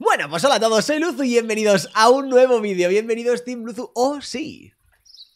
Bueno, pues hola a todos, soy Luzu y bienvenidos a un nuevo vídeo. Bienvenidos, Team Luzu, oh sí.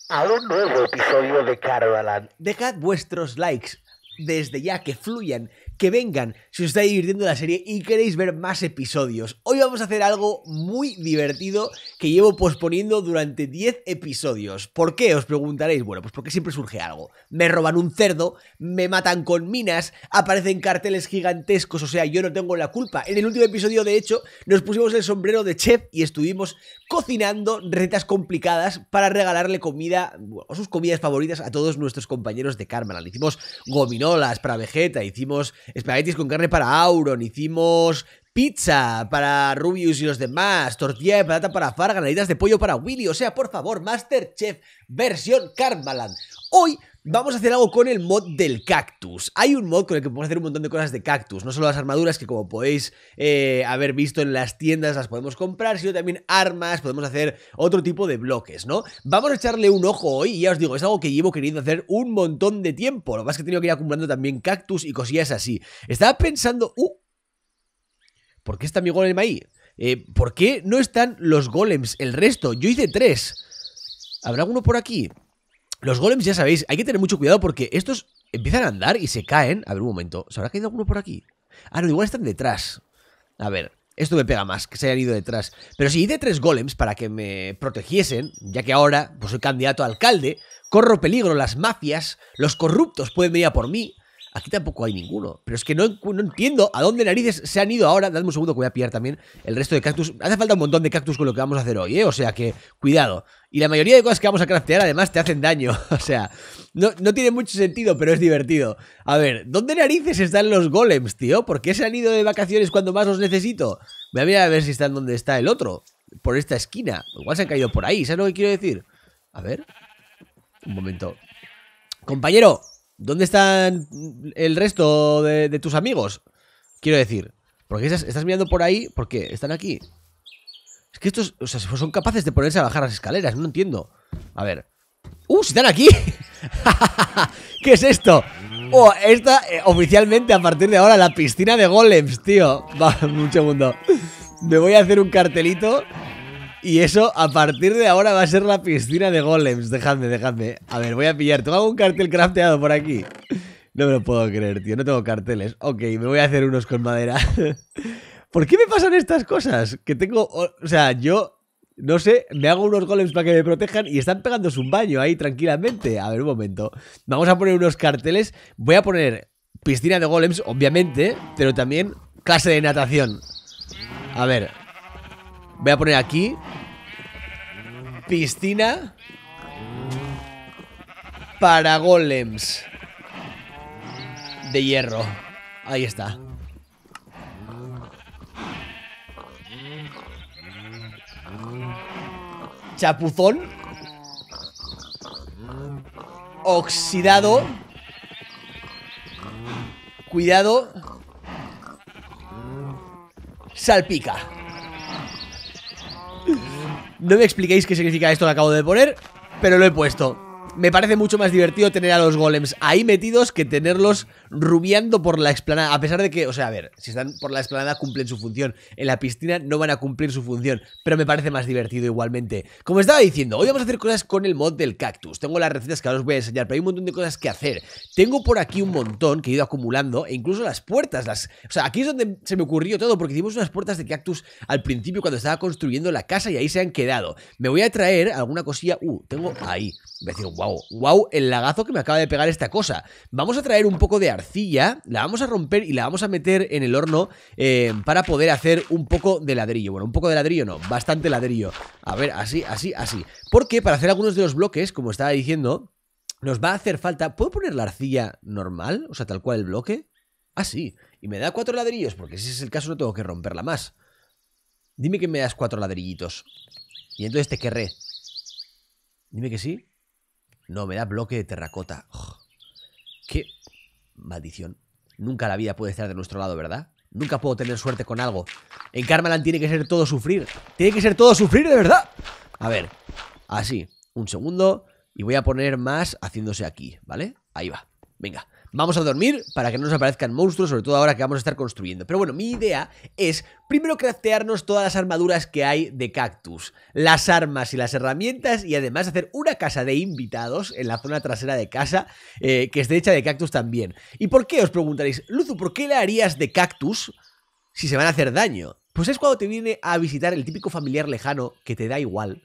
A un nuevo episodio de Carvalan. Dejad vuestros likes desde ya que fluyan que vengan si os está divirtiendo la serie y queréis ver más episodios. Hoy vamos a hacer algo muy divertido que llevo posponiendo durante 10 episodios. ¿Por qué? Os preguntaréis. Bueno, pues porque siempre surge algo. Me roban un cerdo, me matan con minas, aparecen carteles gigantescos, o sea, yo no tengo la culpa. En el último episodio, de hecho, nos pusimos el sombrero de chef y estuvimos cocinando retas complicadas para regalarle comida o sus comidas favoritas a todos nuestros compañeros de Carmelan. Hicimos gominolas para Vegeta, hicimos espaguetis con carne para Auron, hicimos pizza para Rubius y los demás, tortilla de patata para Fargan, alitas de pollo para Willy, o sea, por favor, Masterchef versión Carmelan. Hoy Vamos a hacer algo con el mod del cactus. Hay un mod con el que podemos hacer un montón de cosas de cactus. No solo las armaduras, que como podéis eh, haber visto en las tiendas las podemos comprar, sino también armas, podemos hacer otro tipo de bloques, ¿no? Vamos a echarle un ojo hoy y ya os digo, es algo que llevo queriendo hacer un montón de tiempo. Lo más que he tenido que ir acumulando también cactus y cosillas así. Estaba pensando... Uh, ¿Por qué está mi golem ahí? Eh, ¿Por qué no están los golems, el resto? Yo hice tres. ¿Habrá uno por aquí? Los golems, ya sabéis, hay que tener mucho cuidado porque estos empiezan a andar y se caen. A ver, un momento. ¿Se habrá caído alguno por aquí? Ah, no, igual están detrás. A ver, esto me pega más, que se hayan ido detrás. Pero si hice tres golems para que me protegiesen, ya que ahora pues, soy candidato a alcalde, corro peligro, las mafias, los corruptos pueden venir a por mí. Aquí tampoco hay ninguno. Pero es que no, entiendo a dónde narices se han ido ahora. Dadme un segundo que voy a pillar también el resto de cactus. Hace falta un montón de cactus con lo que vamos a hacer hoy, ¿eh? O sea que, cuidado. Y la mayoría de cosas que vamos a craftear además te hacen daño. O sea, no, no tiene mucho sentido, pero es divertido. A ver, ¿dónde narices están los golems, tío? ¿Por qué se han ido de vacaciones cuando más los necesito? Voy a mirar a ver si están donde está el otro. Por esta esquina. Igual se han caído por ahí, ¿sabes lo que quiero decir? A ver. Un momento. Compañero, ¿Dónde están el resto de, tus amigos? Quiero decir, porque estás, estás, mirando por ahí ¿Por qué? están aquí. Es que estos, o sea, son capaces de ponerse a bajar las escaleras, no entiendo. A ver. ¡Uh, ¡Se están aquí! ¿Qué es esto? Mm. Oh, esta, eh, oficialmente, a partir de ahora, la piscina de golems, tío. Va, mucho mundo. Me voy a hacer un cartelito y eso a partir de ahora va a ser la piscina de golems. Dejadme, dejadme. A ver, voy a pillar. ¿Tengo algún cartel crafteado por aquí? No me lo puedo creer, tío. No tengo carteles. Ok, me voy a hacer unos con madera. ¿Por qué me pasan estas cosas? Que tengo... O sea, yo... No sé, me hago unos golems para que me protejan y están pegando un baño ahí tranquilamente. A ver, un momento. Vamos a poner unos carteles. Voy a poner piscina de golems, obviamente, pero también clase de natación. A ver, Voy a poner aquí Piscina Para golems De hierro Ahí está Chapuzón Oxidado Cuidado Salpica no me expliquéis qué significa esto que acabo de poner, pero lo he puesto me parece mucho más divertido tener a los golems ahí metidos que tenerlos Rubiando por la explanada. A pesar de que, o sea, a ver, si están por la explanada cumplen su función. En la piscina no van a cumplir su función, pero me parece más divertido igualmente. Como estaba diciendo, hoy vamos a hacer cosas con el mod del cactus. Tengo las recetas que ahora os voy a enseñar, pero hay un montón de cosas que hacer. Tengo por aquí un montón que he ido acumulando, e incluso las puertas. Las... O sea, aquí es donde se me ocurrió todo, porque hicimos unas puertas de cactus al principio cuando estaba construyendo la casa y ahí se han quedado. Me voy a traer alguna cosilla... Uh, tengo ahí. Me decir, wow wow, el lagazo que me acaba de pegar esta cosa. Vamos a traer un poco de arcilla, la vamos a romper y la vamos a meter en el horno eh, para poder hacer un poco de ladrillo. Bueno, un poco de ladrillo no, bastante ladrillo. A ver, así, así, así. Porque para hacer algunos de los bloques, como estaba diciendo, nos va a hacer falta... ¿Puedo poner la arcilla normal? O sea, tal cual el bloque. Ah, sí. Y me da cuatro ladrillos, porque si es el caso no tengo que romperla más. Dime que me das cuatro ladrillitos. Y entonces te querré. Dime que sí. No, me da bloque de terracota. ¡Qué maldición! Nunca la vida puede estar de nuestro lado, ¿verdad? Nunca puedo tener suerte con algo. En carmelan tiene que ser todo sufrir. Tiene que ser todo sufrir, de verdad. A ver, así. Un segundo. Y voy a poner más haciéndose aquí, ¿vale? Ahí va. Venga. Vamos a dormir para que no nos aparezcan monstruos, sobre todo ahora que vamos a estar construyendo. Pero bueno, mi idea es primero craftearnos todas las armaduras que hay de cactus, las armas y las herramientas y además hacer una casa de invitados en la zona trasera de casa eh, que esté hecha de cactus también. ¿Y por qué? Os preguntaréis, Luzu, ¿por qué le harías de cactus si se van a hacer daño? Pues es cuando te viene a visitar el típico familiar lejano que te da igual.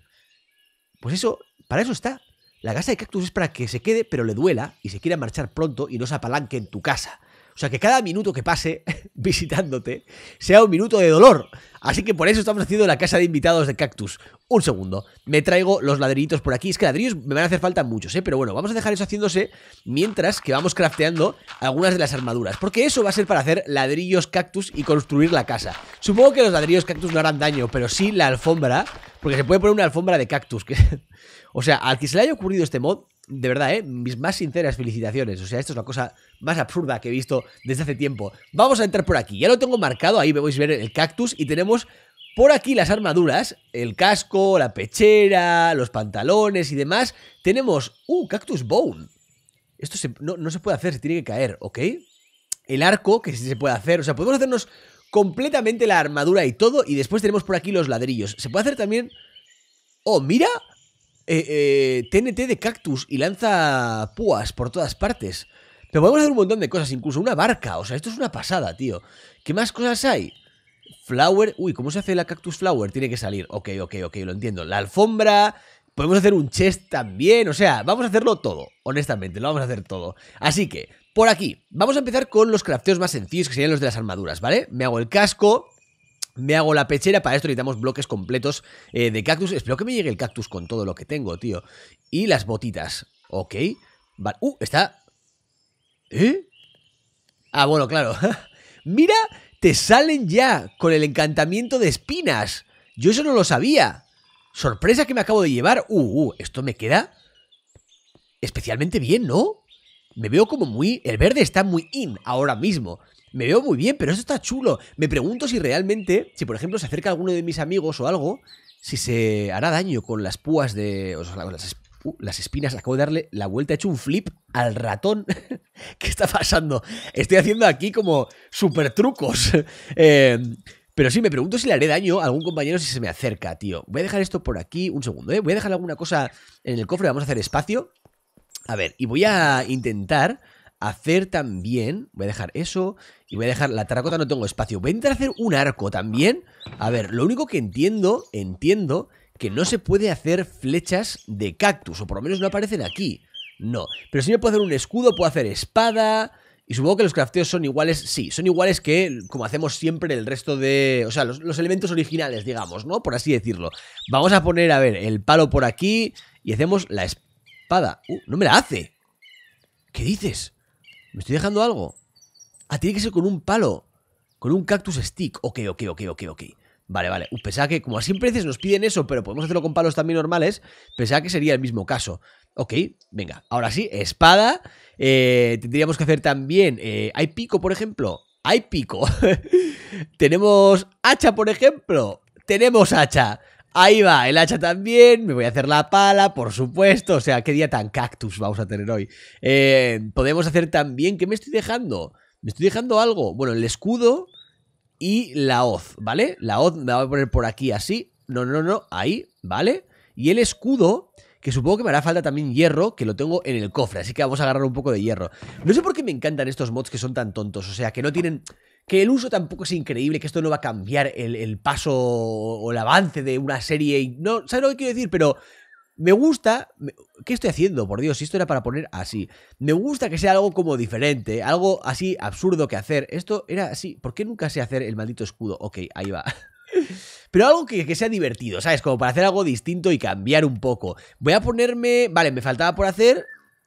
Pues eso, para eso está. La casa de cactus es para que se quede, pero le duela y se quiera marchar pronto y no se apalanque en tu casa. O sea, que cada minuto que pase visitándote sea un minuto de dolor. Así que por eso estamos haciendo la casa de invitados de Cactus. Un segundo, me traigo los ladrillitos por aquí. Es que ladrillos me van a hacer falta muchos, ¿eh? Pero bueno, vamos a dejar eso haciéndose mientras que vamos crafteando algunas de las armaduras. Porque eso va a ser para hacer ladrillos cactus y construir la casa. Supongo que los ladrillos cactus no harán daño, pero sí la alfombra. Porque se puede poner una alfombra de cactus. o sea, al que se le haya ocurrido este mod, de verdad, ¿eh? mis más sinceras felicitaciones. O sea, esto es la cosa más absurda que he visto desde hace tiempo. Vamos a entrar por aquí. Ya lo tengo marcado. Ahí a ver el cactus. Y tenemos por aquí las armaduras. El casco, la pechera, los pantalones y demás. Tenemos... ¡Uh! Cactus Bone. Esto no, no, se puede hacer, se tiene que caer, ¿ok? El arco, que sí se puede hacer. O sea, podemos hacernos completamente la armadura y todo. Y después tenemos por aquí los ladrillos. Se puede hacer también... ¡Oh, mira! TNT eh, eh, de cactus y lanza púas por todas partes. Pero podemos hacer un montón de cosas, incluso una barca. O sea, esto es una pasada, tío. ¿Qué más cosas hay? Flower. Uy, ¿cómo se hace la cactus flower? Tiene que salir. Ok, ok, ok, lo entiendo. La alfombra. Podemos hacer un chest también. O sea, vamos a hacerlo todo. Honestamente, lo vamos a hacer todo. Así que, por aquí, vamos a empezar con los crafteos más sencillos, que serían los de las armaduras, ¿vale? Me hago el casco. Me hago la pechera, para esto necesitamos bloques completos eh, de cactus. Espero que me llegue el cactus con todo lo que tengo, tío. Y las botitas, ok. Vale. Uh, está... ¿Eh? Ah, bueno, claro. Mira, te salen ya con el encantamiento de espinas. Yo eso no lo sabía. Sorpresa que me acabo de llevar. Uh, uh, esto me queda especialmente bien, ¿no? me veo como muy. El verde está muy in ahora mismo. Me veo muy bien, pero esto está chulo. Me pregunto si realmente, si por ejemplo se acerca alguno de mis amigos o algo, si se hará daño con las púas de. O sea, las, las, espinas. Acabo de darle la vuelta, he hecho un flip al ratón. ¿Qué está pasando? Estoy haciendo aquí como super trucos. Em, pero sí, me pregunto si le haré daño a algún compañero si se me acerca, tío. Voy a dejar esto por aquí un segundo, ¿eh? Voy a dejar alguna cosa en el cofre, vamos a hacer espacio. A ver, y voy a intentar hacer también. Voy a dejar eso. Y voy a dejar. La terracota no tengo espacio. Voy a intentar hacer un arco también. A ver, lo único que entiendo, entiendo que no se puede hacer flechas de cactus. O por lo menos no aparecen aquí. No. Pero si me puedo hacer un escudo, puedo hacer espada. Y supongo que los crafteos son iguales, sí, son iguales que como hacemos siempre el resto de... O sea, los, elementos originales, digamos, ¿no? Por así decirlo. Vamos a poner, a ver, el palo por aquí y hacemos la espada espada. Uh, no me la hace. ¿Qué dices? ¿Me estoy dejando algo? Ah, tiene que ser con un palo. Con un cactus stick. Ok, ok, ok, ok, ok. Vale, vale. Uh, pensaba que, como siempre veces nos piden eso, pero podemos hacerlo con palos también normales, pensaba que sería el mismo caso. Ok, venga. Ahora sí, espada. Eh, tendríamos que hacer también... Eh, ¿Hay pico, por ejemplo? Hay pico. Tenemos hacha, por ejemplo. Tenemos hacha. Ahí va, el hacha también, me voy a hacer la pala, por supuesto, o sea, qué día tan cactus vamos a tener hoy. Eh, podemos hacer también, ¿qué me estoy dejando? Me estoy dejando algo, bueno, el escudo y la hoz, ¿vale? La hoz me la voy a poner por aquí así, no, no, no, ahí, ¿vale? Y el escudo, que supongo que me hará falta también hierro, que lo tengo en el cofre, así que vamos a agarrar un poco de hierro. No sé por qué me encantan estos mods que son tan tontos, o sea, que no tienen que el uso tampoco es increíble, que esto no va a cambiar el, paso o el avance de una serie. Y no, ¿Sabes lo que quiero decir? Pero me gusta. ¿Qué estoy haciendo? Por Dios, si esto era para poner así. Me gusta que sea algo como diferente, algo así absurdo que hacer. Esto era así. ¿Por qué nunca sé hacer el maldito escudo? Ok, ahí va. Pero algo que, que, sea divertido, ¿sabes? Como para hacer algo distinto y cambiar un poco. Voy a ponerme. Vale, me faltaba por hacer.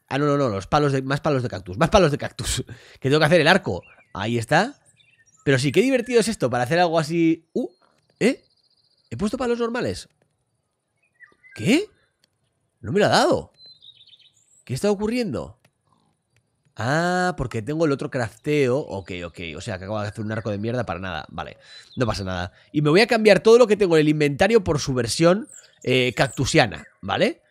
Ah, no, no, no, los palos de. Más palos de cactus. Más palos de cactus. Que tengo que hacer el arco. Ahí está. Pero sí, qué divertido es esto para hacer algo así. Uh, ¿eh? ¿He puesto palos normales? ¿Qué? No me lo ha dado. ¿Qué está ocurriendo? Ah, porque tengo el otro crafteo. Ok, ok. O sea, que acabo de hacer un arco de mierda para nada. Vale, no pasa nada. Y me voy a cambiar todo lo que tengo en el inventario por su versión eh, cactusiana, ¿vale?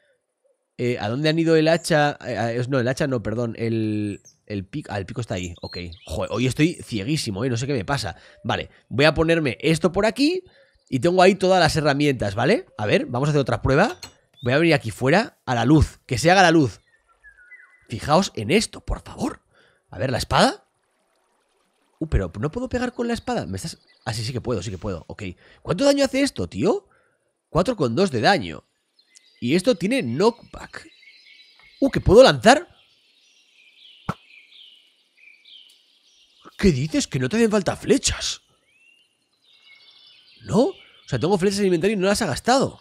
Eh, ¿A dónde han ido el hacha? Eh, no, el hacha no, perdón. El, el pico. Ah, pico está ahí. Ok. hoy estoy cieguísimo, ¿eh? No sé qué me pasa. Vale, voy a ponerme esto por aquí. Y tengo ahí todas las herramientas, ¿vale? A ver, vamos a hacer otra prueba. Voy a venir aquí fuera a la luz. Que se haga la luz. Fijaos en esto, por favor. A ver, la espada. Uh, pero no puedo pegar con la espada. ¿Me estás...? Ah, sí, sí que puedo, sí que puedo. Ok. ¿Cuánto daño hace esto, tío? 4,2 de daño. Y esto tiene knockback. Uh, que puedo lanzar. ¿Qué dices? Que no te hacen falta flechas. ¿No? O sea, tengo flechas en inventario y no las ha gastado.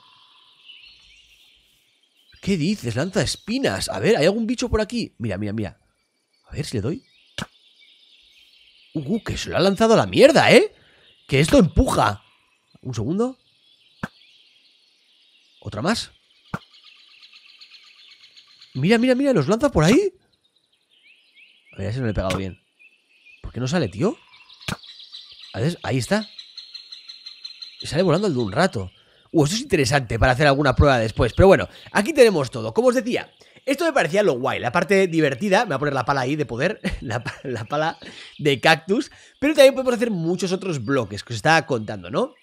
¿Qué dices? Lanza espinas. A ver, ¿hay algún bicho por aquí? Mira, mira, mira. A ver si le doy. Uh, que se lo ha lanzado a la mierda, ¿eh? Que esto empuja. Un segundo. ¿Otra más? Mira, mira, mira, los lanza por ahí. A ver, a no le he pegado bien. ¿Por qué no sale, tío? A ver, ahí está. sale volando al de un rato. Uh, esto es interesante para hacer alguna prueba después. Pero bueno, aquí tenemos todo. Como os decía, esto me parecía lo guay, la parte divertida, me voy a poner la pala ahí de poder, la, la, pala de cactus, pero también podemos hacer muchos otros bloques que os estaba contando, ¿no?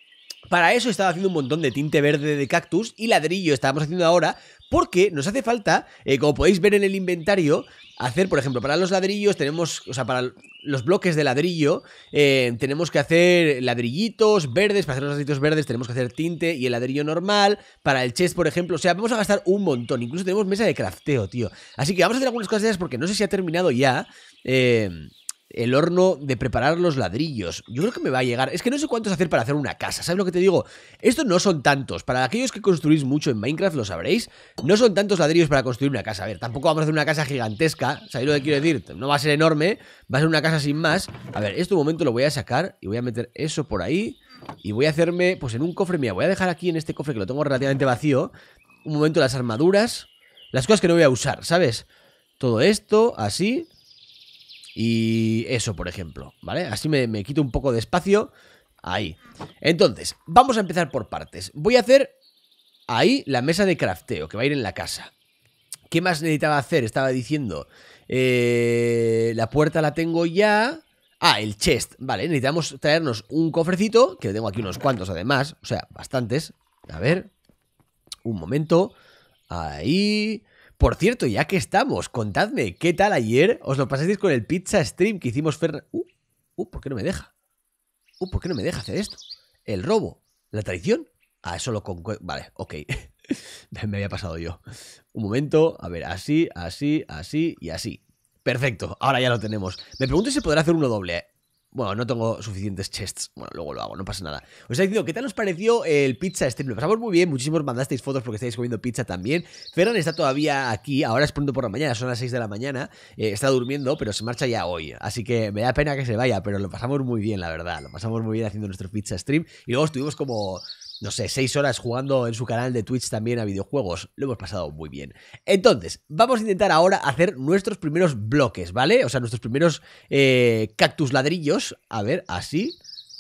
Para eso estaba haciendo un montón de tinte verde de cactus y ladrillo estábamos haciendo ahora porque nos hace falta, eh, como podéis ver en el inventario, hacer, por ejemplo, para los ladrillos tenemos, o sea, para los bloques de ladrillo eh, tenemos que hacer ladrillitos verdes, para hacer los ladrillitos verdes tenemos que hacer tinte y el ladrillo normal, para el chest, por ejemplo, o sea, vamos a gastar un montón, incluso tenemos mesa de crafteo, tío. Así que vamos a hacer algunas cosas porque no sé si ha terminado ya. Eh, el horno de preparar los ladrillos. Yo creo que me va a llegar. Es que no sé cuántos hacer para hacer una casa. ¿Sabes lo que te digo? Estos no son tantos. Para aquellos que construís mucho en Minecraft, lo sabréis. No son tantos ladrillos para construir una casa. A ver, tampoco vamos a hacer una casa gigantesca. ¿Sabéis lo que quiero decir? No va a ser enorme. Va a ser una casa sin más. A ver, este momento lo voy a sacar y voy a meter eso por ahí. Y voy a hacerme, pues en un cofre, mira, voy a dejar aquí en este cofre que lo tengo relativamente vacío. Un momento las armaduras. Las cosas que no voy a usar, ¿sabes? Todo esto, así. Y eso, por ejemplo, ¿vale? Así me, me quito un poco de espacio ahí. Entonces, vamos a empezar por partes. Voy a hacer ahí la mesa de crafteo, que va a ir en la casa. ¿Qué más necesitaba hacer? Estaba diciendo, eh, la puerta la tengo ya. Ah, el chest. Vale, necesitamos traernos un cofrecito, que tengo aquí unos cuantos además, o sea, bastantes. A ver, un momento. Ahí. Por cierto, ya que estamos, contadme, ¿qué tal ayer? ¿Os lo pasasteis con el pizza stream que hicimos Fernan... Uh, uh, ¿por qué no me deja? Uh, ¿por qué no me deja hacer esto? El robo, la traición. Ah, eso lo con... Vale, ok. me había pasado yo. Un momento, a ver, así, así, así y así. Perfecto, ahora ya lo tenemos. Me pregunto si podrá hacer uno doble. ¿eh? Bueno, no tengo suficientes chests. Bueno, luego lo hago, no pasa nada. Os he dicho ¿qué tal os pareció el pizza stream? Lo pasamos muy bien, muchísimos mandasteis fotos porque estáis comiendo pizza también. Ferran está todavía aquí, ahora es pronto por la mañana, son las 6 de la mañana. Eh, está durmiendo, pero se marcha ya hoy. Así que me da pena que se vaya, pero lo pasamos muy bien, la verdad. Lo pasamos muy bien haciendo nuestro pizza stream. Y luego estuvimos como no sé, seis horas jugando en su canal de Twitch también a videojuegos. Lo hemos pasado muy bien. Entonces, vamos a intentar ahora hacer nuestros primeros bloques, ¿vale? O sea, nuestros primeros eh, cactus ladrillos. A ver, así.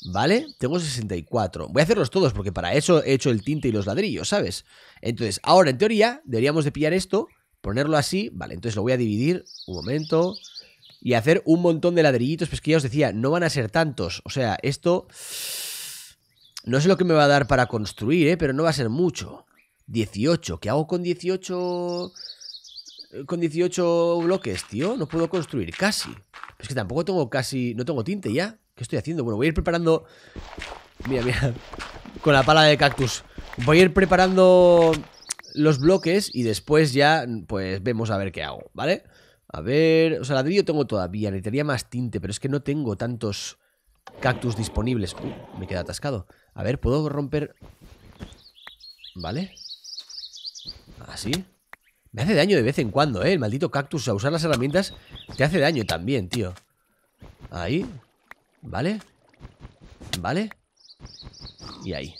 ¿Vale? Tengo 64. Voy a hacerlos todos porque para eso he hecho el tinte y los ladrillos, ¿sabes? Entonces, ahora en teoría deberíamos de pillar esto, ponerlo así. Vale, entonces lo voy a dividir. Un momento y hacer un montón de ladrillitos, pues que ya os decía, no van a ser tantos. O sea, esto no sé lo que me va a dar para construir, ¿eh? pero no va a ser mucho. 18. ¿Qué hago con 18... Eh, con 18 bloques, tío? No puedo construir casi. Es que tampoco tengo casi... No tengo tinte ya. ¿Qué estoy haciendo? Bueno, voy a ir preparando... Mira, mira. Con la pala de cactus. Voy a ir preparando los bloques y después ya, pues, vemos a ver qué hago, ¿vale? A ver... O sea, ladrillo tengo todavía. Necesitaría más tinte, pero es que no tengo tantos cactus disponibles. Uh, me queda atascado. A ver, ¿puedo romper...? Vale. Así. Me hace daño de vez en cuando, ¿eh? El maldito cactus a usar las herramientas te hace daño también, tío. Ahí. Vale. Vale. Y ahí.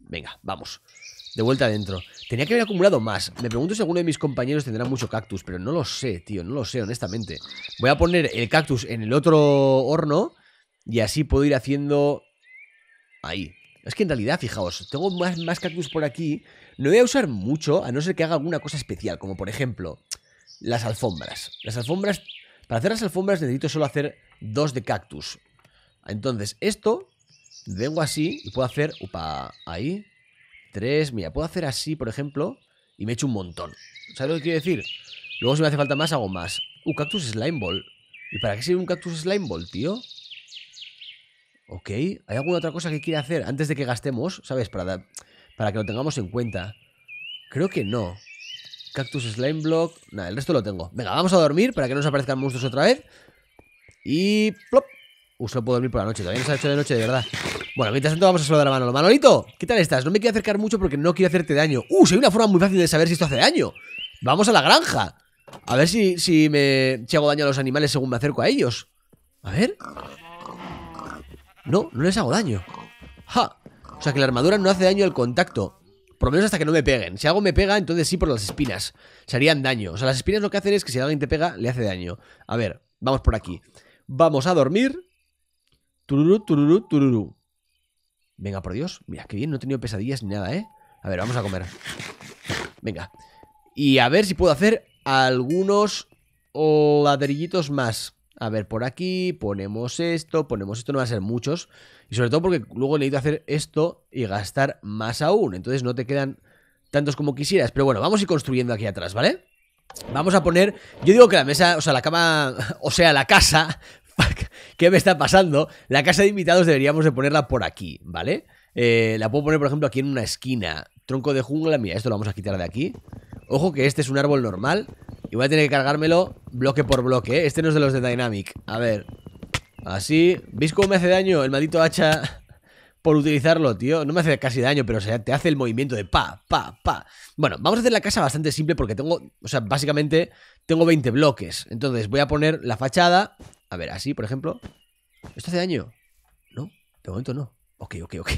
Venga, vamos. De vuelta adentro. Tenía que haber acumulado más. Me pregunto si alguno de mis compañeros tendrá mucho cactus, pero no lo sé, tío. No lo sé, honestamente. Voy a poner el cactus en el otro horno y así puedo ir haciendo Ahí. Es que en realidad, fijaos, tengo más, más cactus por aquí. No voy a usar mucho, a no ser que haga alguna cosa especial, como por ejemplo las alfombras. Las alfombras, para hacer las alfombras necesito solo hacer dos de cactus. Entonces, esto, vengo así y puedo hacer, upa, ahí, tres, mira, puedo hacer así, por ejemplo, y me echo un montón. ¿Sabes lo que quiero decir? Luego si me hace falta más, hago más. Uh, cactus slime ball. ¿Y para qué sirve un cactus slime ball, tío? Ok, ¿hay alguna otra cosa que quiera hacer antes de que gastemos? ¿Sabes? Para, para que lo tengamos en cuenta. Creo que no. Cactus Slime Block. Nada, el resto lo tengo. Venga, vamos a dormir para que no nos aparezcan monstruos otra vez. Y... ¡Plop! Uso puedo dormir por la noche. Todavía se ha hecho de noche, de verdad. Bueno, mientras tanto vamos a saludar a Manolo. Manolito, ¿qué tal estás? No me quiero acercar mucho porque no quiero hacerte daño. ¡Uh! Soy una forma muy fácil de saber si esto hace daño. ¡Vamos a la granja! A ver si, si me si hago daño a los animales según me acerco a ellos. A ver... No, no les hago daño ¡Ja! O sea que la armadura no hace daño al contacto Por lo menos hasta que no me peguen Si algo me pega, entonces sí por las espinas Se harían daño O sea, las espinas lo que hacen es que si alguien te pega, le hace daño A ver, vamos por aquí Vamos a dormir Tururú, tururú, tururú Venga, por Dios Mira, qué bien, no he tenido pesadillas ni nada, ¿eh? A ver, vamos a comer Venga Y a ver si puedo hacer algunos ladrillitos más a ver por aquí, ponemos esto, ponemos esto, no va a ser muchos. Y sobre todo porque luego necesito hacer esto y gastar más aún. Entonces no te quedan tantos como quisieras. Pero bueno, vamos a ir construyendo aquí atrás, ¿vale? Vamos a poner... Yo digo que la mesa, o sea, la cama, o sea, la casa... ¿Qué me está pasando? La casa de invitados deberíamos de ponerla por aquí, ¿vale? Eh, la puedo poner, por ejemplo, aquí en una esquina. Tronco de jungla, mira, esto lo vamos a quitar de aquí. Ojo que este es un árbol normal y voy a tener que cargármelo bloque por bloque, ¿eh? Este no es de los de Dynamic. A ver. Así. ¿Veis cómo me hace daño el maldito hacha por utilizarlo, tío? No me hace casi daño, pero o sea, te hace el movimiento de pa, pa, pa. Bueno, vamos a hacer la casa bastante simple porque tengo... O sea, básicamente tengo 20 bloques. Entonces voy a poner la fachada. A ver, así, por ejemplo. ¿Esto hace daño? No, de momento no. Ok, ok, ok.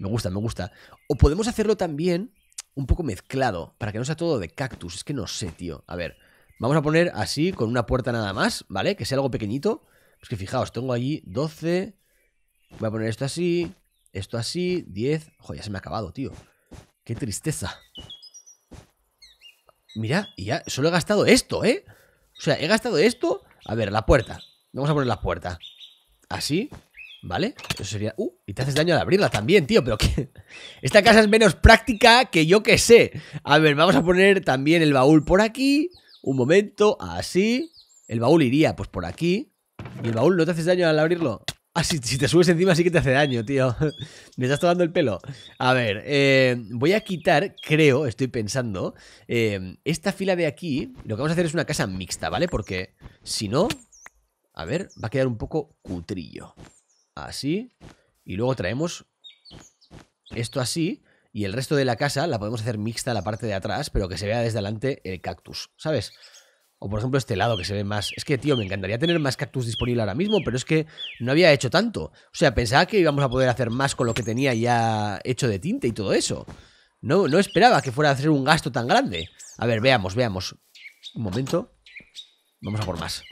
Me gusta, me gusta. O podemos hacerlo también un poco mezclado, para que no sea todo de cactus. Es que no sé, tío. A ver, vamos a poner así, con una puerta nada más, ¿vale? Que sea algo pequeñito. Es que fijaos, tengo allí 12. Voy a poner esto así, esto así, 10. Joder, ya se me ha acabado, tío. Qué tristeza. Mira, y ya solo he gastado esto, ¿eh? O sea, he gastado esto. A ver, la puerta. Vamos a poner la puerta. Así. ¿Vale? Eso sería... Uh, y te haces daño al abrirla también, tío, pero que... Esta casa es menos práctica que yo que sé. A ver, vamos a poner también el baúl por aquí. Un momento, así. El baúl iría, pues, por aquí. ¿Y el baúl no te haces daño al abrirlo? Ah, si, te subes encima sí que te hace daño, tío. Me estás tomando el pelo. A ver, eh, voy a quitar, creo, estoy pensando, eh, esta fila de aquí. Lo que vamos a hacer es una casa mixta, ¿vale? Porque si no, a ver, va a quedar un poco cutrillo. Así. Y luego traemos esto así. Y el resto de la casa la podemos hacer mixta la parte de atrás, pero que se vea desde adelante el cactus, ¿sabes? O por ejemplo este lado que se ve más... Es que, tío, me encantaría tener más cactus disponible ahora mismo, pero es que no había hecho tanto. O sea, pensaba que íbamos a poder hacer más con lo que tenía ya hecho de tinte y todo eso. No, no esperaba que fuera a hacer un gasto tan grande. A ver, veamos, veamos. Un momento. Vamos a por más.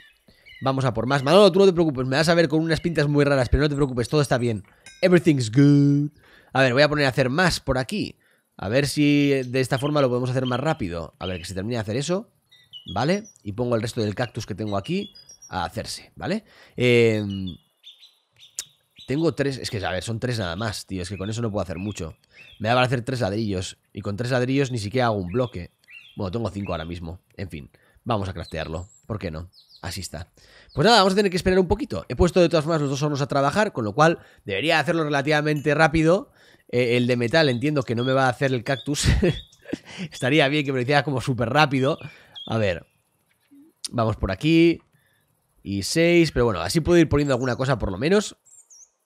Vamos a por más. Manolo, tú no te preocupes. Me vas a ver con unas pintas muy raras, pero no te preocupes. Todo está bien. Everything's good. A ver, voy a poner a hacer más por aquí. A ver si de esta forma lo podemos hacer más rápido. A ver, que se termine de hacer eso. ¿Vale? Y pongo el resto del cactus que tengo aquí a hacerse. ¿Vale? Em, tengo tres, es que a ver, son tres nada más, tío. Es que con eso no puedo hacer mucho. Me da para hacer tres ladrillos. Y con tres ladrillos ni siquiera hago un bloque. Bueno, tengo cinco ahora mismo. En fin, vamos a craftearlo. ¿Por qué no? Así está. Pues nada, vamos a tener que esperar un poquito. He puesto de todas formas los dos hornos a trabajar, con lo cual debería hacerlo relativamente rápido. Eh, el de metal entiendo que no me va a hacer el cactus. Estaría bien que me lo hiciera como súper rápido. A ver. Vamos por aquí. Y seis, Pero bueno, así puedo ir poniendo alguna cosa por lo menos.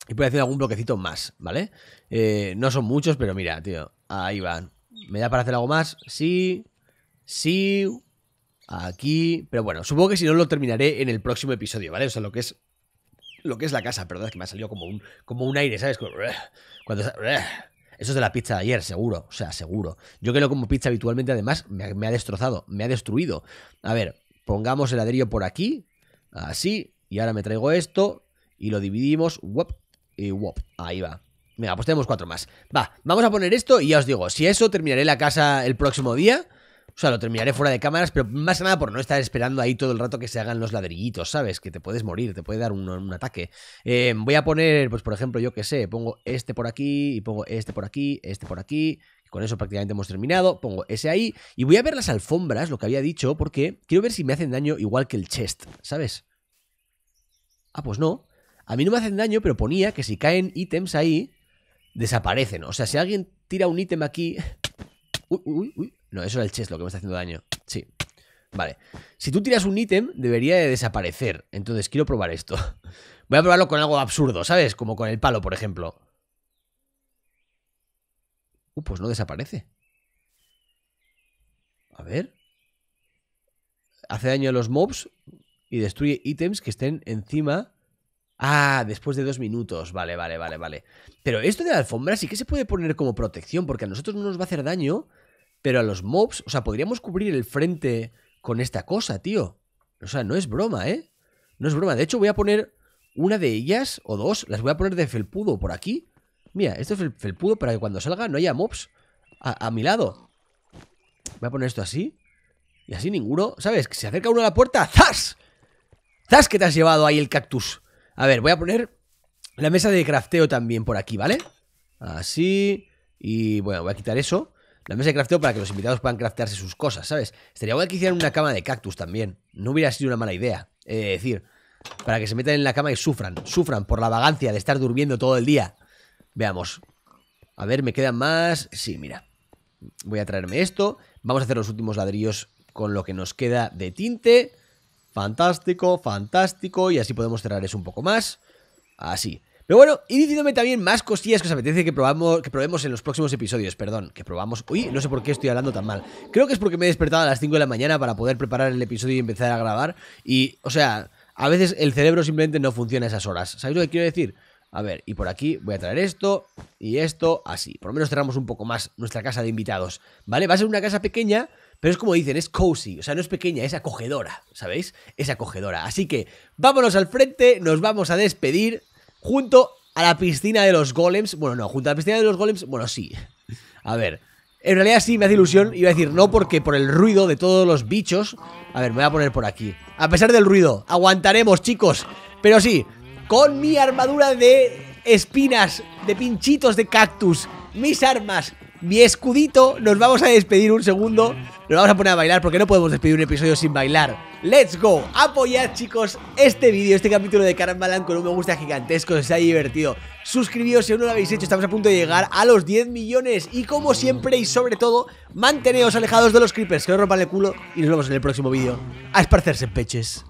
Y puedo hacer algún bloquecito más, ¿vale? Eh, no son muchos, pero mira, tío. Ahí van. ¿Me da para hacer algo más? Sí. Sí aquí. Pero bueno, supongo que si no lo terminaré en el próximo episodio, ¿vale? O sea, lo que es. Lo que es la casa, perdón, es que me ha salido como un, como un aire, ¿sabes? Eh, cuando, eh, eso es de la pizza de ayer, seguro. O sea, seguro. Yo que lo como pizza habitualmente, además, me, ha destrozado, me ha destruido. A ver, pongamos el ladrillo por aquí. Así. Y ahora me traigo esto. Y lo dividimos. Wop, y wop. Ahí va. Venga, pues tenemos cuatro más. Va, vamos a poner esto y ya os digo, si eso terminaré la casa el próximo día. O sea, lo terminaré fuera de cámaras, pero más nada por no estar esperando ahí todo el rato que se hagan los ladrillitos, ¿sabes? Que te puedes morir, te puede dar un, ataque. Eh, voy a poner, pues por ejemplo, yo qué sé, pongo este por aquí y pongo este por aquí, este por aquí. Con eso prácticamente hemos terminado. Pongo ese ahí. Y voy a ver las alfombras, lo que había dicho, porque quiero ver si me hacen daño igual que el chest, ¿sabes? Ah, pues no. A mí no me hacen daño, pero ponía que si caen ítems ahí, desaparecen. O sea, si alguien tira un ítem aquí... Uy, uy, uy. No, eso era el chest lo que me está haciendo daño. Sí. Vale. Si tú tiras un ítem, debería de desaparecer. Entonces, quiero probar esto. Voy a probarlo con algo absurdo, ¿sabes? Como con el palo, por ejemplo. Uh, pues no desaparece. A ver. Hace daño a los mobs y destruye ítems que estén encima... Ah, después de dos minutos. Vale, vale, vale, vale. Pero esto de la alfombra sí que se puede poner como protección, porque a nosotros no nos va a hacer daño, pero a los mobs, o sea, podríamos cubrir el frente con esta cosa, tío. O sea, no es broma, ¿eh? No es broma. De hecho, voy a poner una de ellas o dos. Las voy a poner de felpudo por aquí. Mira, esto es felpudo para que cuando salga no haya mobs a, a mi lado. Voy a poner esto así. Y así ninguno, ¿sabes? Que se acerca uno a la puerta. ¡Zas! ¡Zas que te has llevado ahí el cactus! A ver, voy a poner la mesa de crafteo también por aquí, ¿vale? Así. Y bueno, voy a quitar eso. La mesa de crafteo para que los invitados puedan craftearse sus cosas, ¿sabes? Sería guay que hicieran una cama de cactus también. No hubiera sido una mala idea. Eh, es decir, para que se metan en la cama y sufran. Sufran por la vagancia de estar durmiendo todo el día. Veamos. A ver, me quedan más. Sí, mira. Voy a traerme esto. Vamos a hacer los últimos ladrillos con lo que nos queda de tinte. Fantástico, fantástico. Y así podemos cerrar eso un poco más. Así. Pero bueno, y diciéndome también más cosillas que os apetece que, probamos, que probemos en los próximos episodios, perdón, que probamos... Uy, no sé por qué estoy hablando tan mal. Creo que es porque me he despertado a las 5 de la mañana para poder preparar el episodio y empezar a grabar. Y, o sea, a veces el cerebro simplemente no funciona a esas horas. ¿Sabéis lo que quiero decir? A ver, y por aquí voy a traer esto y esto, así. Por lo menos cerramos un poco más nuestra casa de invitados, ¿vale? Va a ser una casa pequeña, pero es como dicen, es cozy, o sea, no es pequeña, es acogedora, ¿sabéis? Es acogedora. Así que vámonos al frente, nos vamos a despedir junto a la piscina de los golems. Bueno, no, junto a la piscina de los golems, bueno, sí. A ver, en realidad sí me hace ilusión. Iba a decir no porque por el ruido de todos los bichos... A ver, me voy a poner por aquí. A pesar del ruido, aguantaremos, chicos. Pero sí, con mi armadura de espinas, de pinchitos de cactus, mis armas, mi escudito, nos vamos a despedir un segundo. Mm. Nos vamos a poner a bailar porque no podemos despedir un episodio sin bailar. ¡Let's go! Apoyad, chicos, este vídeo, este capítulo de Carambalan con un me gusta gigantesco, Se os ha divertido. Suscribíos si aún no lo habéis hecho, estamos a punto de llegar a los 10 millones. Y como siempre y sobre todo, manteneos alejados de los creepers que os rompan el culo y nos vemos en el próximo vídeo. A esparcerse peches.